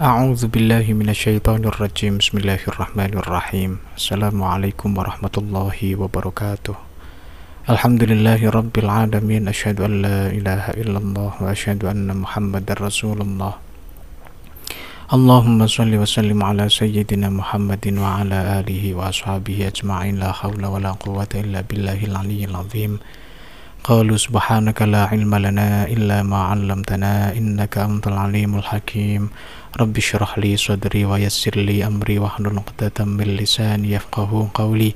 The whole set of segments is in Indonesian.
A'udzu billahi minasyaitonir rajim. Bismillahirrahmanirrahim. Assalamualaikum warahmatullahi wabarakatuh. Alhamdulillahi rabbil alamin asyhadu an la ilaha illallah wa asyhadu anna muhammadar rasulullah. Allahumma shalli wa sallim ala sayyidina Muhammadin wa ala alihi wa ashabihi ajma'in la haula wa la quwwata illa billahil aliyyil azim. قالوا سبحانك لا علم لنا إلا ما علمتنا إنك أنت العليم الحكيم رب اشرح لي صدري ويسر لي أمري واحلل عقدة من لساني يفقه قولي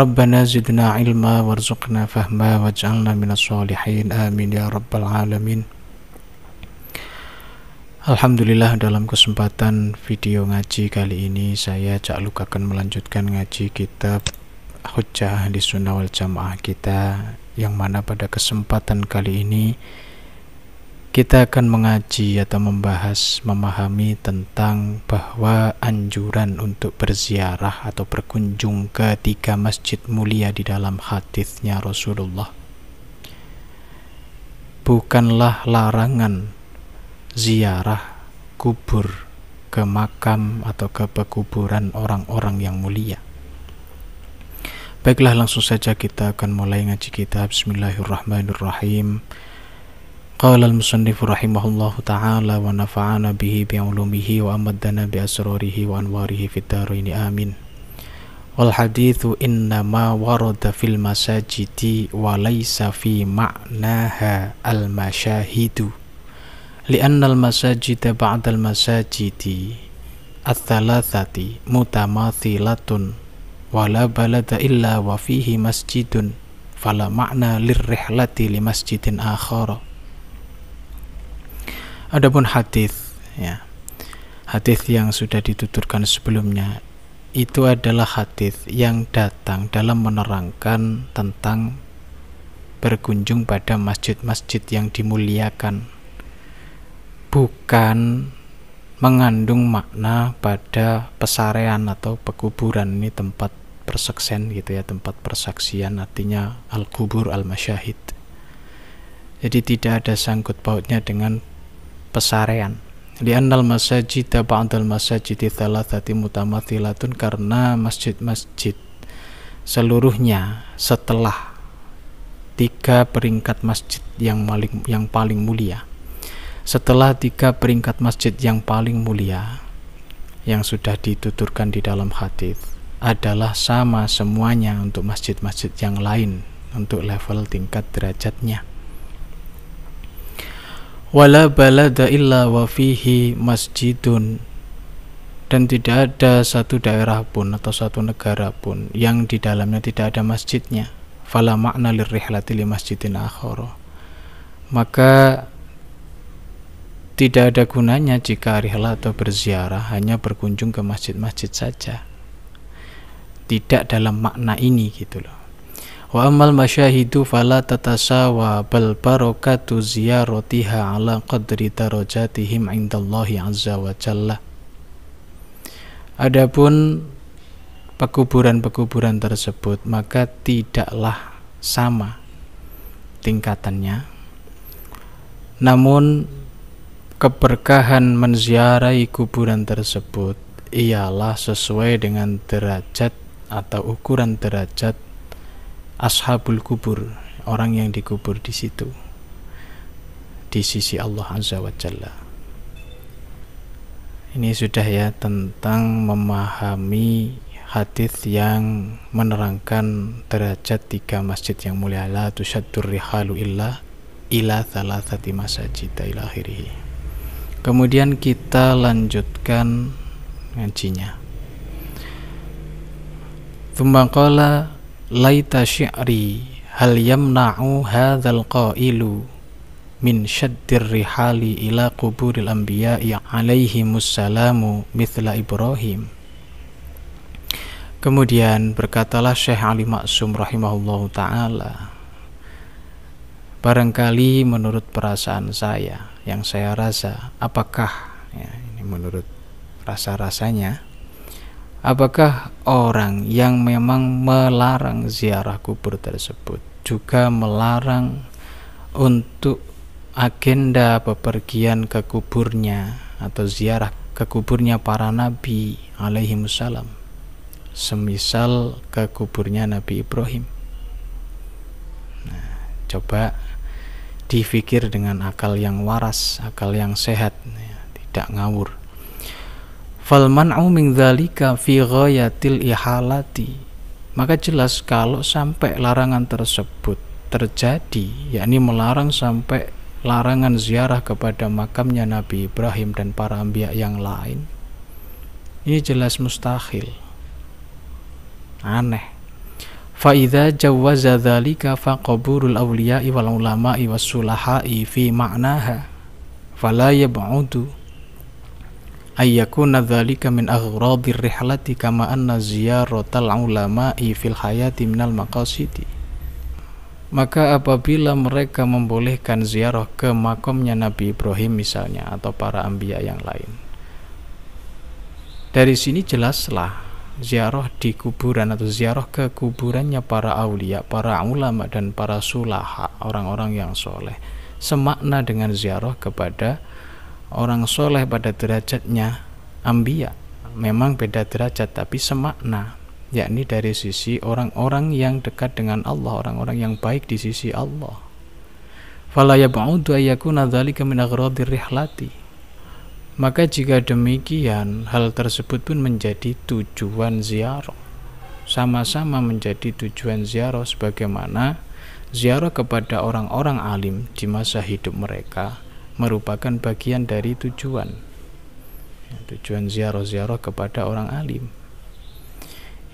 ربنا زدنا علما وارزقنا فهما واجعلنا من الصالحين آمين يا رب العالمين Alhamdulillah dalam kesempatan video ngaji kali ini saya Cak Luka akan melanjutkan ngaji kitab Hujjah di Sunnah wal Jamaah kita yang mana pada kesempatan kali ini kita akan mengaji atau membahas, memahami tentang bahwa anjuran untuk berziarah atau berkunjung ke tiga masjid mulia di dalam hadisnya Rasulullah. Bukanlah larangan ziarah kubur ke makam atau ke pekuburan orang-orang yang mulia. Baiklah langsung saja kita akan mulai ngaji kita Bismillahirrahmanirrahim Qala al-musannif rahimahullahu ta'ala wa nafa'ana bihi bi'ulumihi wa amaddana bi asrarihi wa anwarihi fid darain amin Wal hadithu ma warada fil masajidi wa laysa fi ma'naha al al-masajida ba'da al masajidi al-thalathati mutamathilatun wala balada illa wa fihi masjidun fala makna lirrihlati li masjidin akhara Adapun hadis ya hadis yang sudah dituturkan sebelumnya itu adalah hadis yang datang dalam menerangkan tentang berkunjung pada masjid-masjid yang dimuliakan bukan mengandung makna pada pesarean atau pekuburan ini tempat perseksen gitu ya tempat persaksian artinya al kubur al masyahid jadi tidak ada sangkut pautnya dengan pesarean Di li'annal masajid ba'dal masajid thalathati mutamathilatun karena masjid-masjid seluruhnya setelah tiga peringkat masjid yang paling yang paling mulia setelah tiga peringkat masjid yang paling mulia yang sudah dituturkan di dalam hadis adalah sama semuanya untuk masjid-masjid yang lain untuk level tingkat derajatnya wala balada illa wa fihi masjidun dan tidak ada satu daerah pun atau satu negara pun yang di dalamnya tidak ada masjidnya fala makna lirrihlati li masjidin akhara maka tidak ada gunanya jika rihlah atau berziarah hanya berkunjung ke masjid-masjid saja tidak dalam makna ini gitu loh wa amal masyahidu fala tatasawa bal barakatu ziyaratiha ala qadri darajatihim indallahi azza wa jalla adapun pekuburan-pekuburan tersebut maka tidaklah sama tingkatannya namun keberkahan menziarahi kuburan tersebut ialah sesuai dengan derajat atau ukuran derajat ashabul kubur, orang yang dikubur di situ di sisi Allah Azza wa Jalla. Ini sudah ya tentang memahami hadis yang menerangkan derajat tiga masjid yang mulia la tusyaddur rihalu illa ila thalathati masajid ila akhirih. Kemudian kita lanjutkan ngajinya. Thumma laita syi'ri hal yamna'u hadzal qailu min syaddir rihali ila quburil anbiya'i alaihi musallamu mithla Ibrahim. Kemudian berkatalah Syekh Ali Maksum rahimahullahu taala barangkali menurut perasaan saya yang saya rasa apakah ya, ini menurut rasa-rasanya apakah orang yang memang melarang ziarah kubur tersebut juga melarang untuk agenda pepergian ke kuburnya atau ziarah ke kuburnya para nabi alaihi wasallam semisal ke kuburnya Nabi Ibrahim nah, coba difikir dengan akal yang waras akal yang sehat ya, tidak ngawur fal man'u min dzalika fi ghayatil ihalati maka jelas kalau sampai larangan tersebut terjadi yakni melarang sampai larangan ziarah kepada makamnya Nabi Ibrahim dan para ambiya yang lain ini jelas mustahil aneh Fa'idha jawaza fa qaburul awliya'i wal ulama wa sulaha fi ma'naha fala yab'udu ayyakuna dzalika min aghradir rihlati kama anna ziyaratal ulama'i fil hayati minal maqasidi maka apabila mereka membolehkan ziarah ke makamnya Nabi Ibrahim misalnya atau para ambia yang lain dari sini jelaslah ziarah di kuburan atau ziarah ke kuburannya para aulia, para ulama dan para sulaha, orang-orang yang soleh semakna dengan ziarah kepada orang soleh pada derajatnya ambia memang beda derajat tapi semakna yakni dari sisi orang-orang yang dekat dengan Allah orang-orang yang baik di sisi Allah maka jika demikian hal tersebut pun menjadi tujuan ziarah sama-sama menjadi tujuan ziarah sebagaimana ziarah kepada orang-orang alim di masa hidup mereka merupakan bagian dari tujuan ya, tujuan ziarah-ziarah kepada orang alim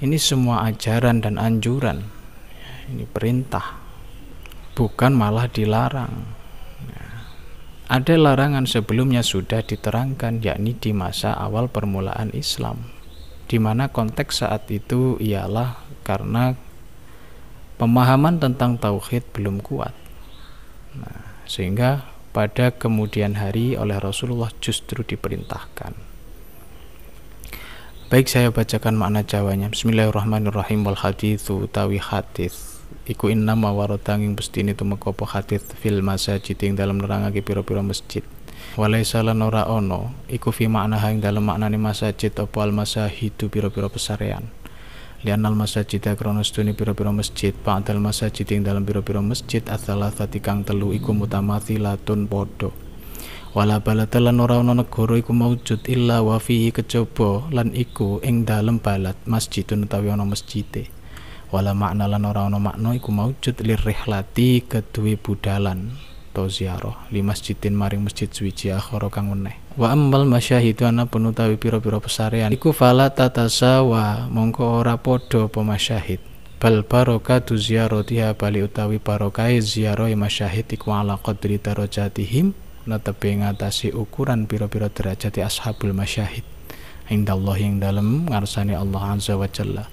ini semua ajaran dan anjuran ya, ini perintah bukan malah dilarang ya. ada larangan sebelumnya sudah diterangkan yakni di masa awal permulaan Islam di mana konteks saat itu ialah karena pemahaman tentang tauhid belum kuat nah, sehingga pada kemudian hari oleh Rasulullah justru diperintahkan. Baik saya bacakan makna Jawanya. Bismillahirrahmanirrahim wal hadithu tawi hadith. Iku inna mawarotanging pestini tumekopo hadith fil masajid ing dalam nerangake pira-pira masjid. Walaisa lan ora ono iku fi makna ing dalam maknane masajid opo al masahidu pira-pira pesarean lianal masjid kronos duni piro-piro masjid ba'dal masjid ing dalam piro-piro masjid tadi kang telu iku mutamati latun podo wala lan ora ana negara iku maujud illa wa fihi kejaba lan iku ing dalam balat masjidun utawi ana masjide wala makna lan ora ana makna iku maujud lirihlati kedue budalan to ziarah li masjidin maring masjid suci akhara kang meneh wa ammal masyahidu ana pun utawi pira-pira pesarean iku fala tatasawa mongko ora padha apa masyahid bal barokatu ziaratiha bali utawi barokahe ziarahi e masyahid iku ala qadri darajatihim netepi ngatasi ukuran pira-pira derajat e ashabul masyahid indallahi ing dalem ngarsani Allah azza wa jalla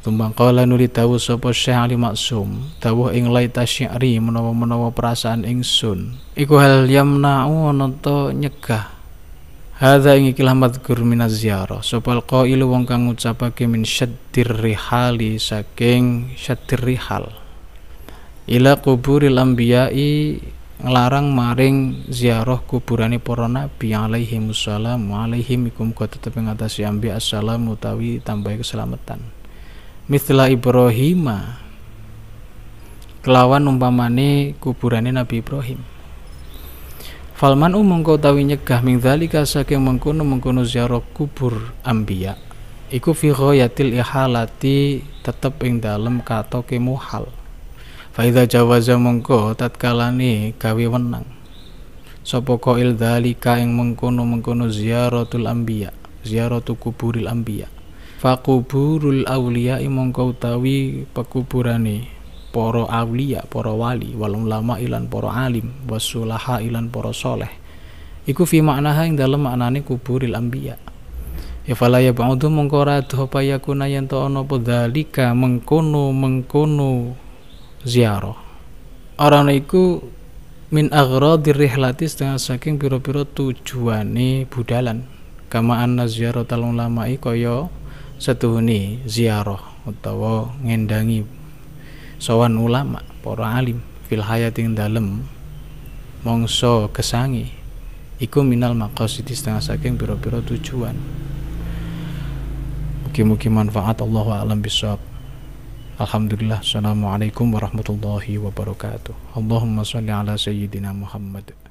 Tumbang kala nuli tahu sopo Syekh Ali Maksum, tahu ing laita ri menawa-menawa perasaan ing sun Iku hal yang nau to nyegah. hada ing ikilah madhkur minaz sopal kau ilu wong kang ucapake min syaddir rihali saking syaddir rihal. Ila kuburi lambiai ngelarang maring ziarah kuburani para nabi alaihi wasallam alaihim ikum kota tetep ngatasi ambi assalamu utawi tambah keselamatan mithla Ibrahim kelawan umpamane kuburane Nabi Ibrahim Falman kau tawi nyegah ming dzalika saking mengkono-mengkono ziarah kubur Ambia. iku fi ghayatil ihalati tetep ing dalem katoke muhal Faida jawaza mengko tatkalane gawe wenang sapa qail dalika ing mengkono-mengkono ziaratul Ambia, ziaratu kuburil ambiya fakuburul aulia mongko utawi pekuburane poro aulia poro wali walum lama ilan poro alim wasulaha ilan poro soleh iku fi maknaha ing dalam maknane kuburil ambia. ya fala ya ba'du mongko radha payakuna yen to ana mengkono mengkono ziarah orang iku min agro dirihlati setengah saking biro tujuan tujuane budalan kama anna lama iko yo setuhuni ziarah utawa ngendangi sowan ulama para alim fil hayatin dalem mongso kesangi iku minal maqasidi setengah saking biro-biro tujuan mugi-mugi manfaat Allah alam bisawab Alhamdulillah Assalamualaikum warahmatullahi wabarakatuh Allahumma salli ala sayyidina Muhammad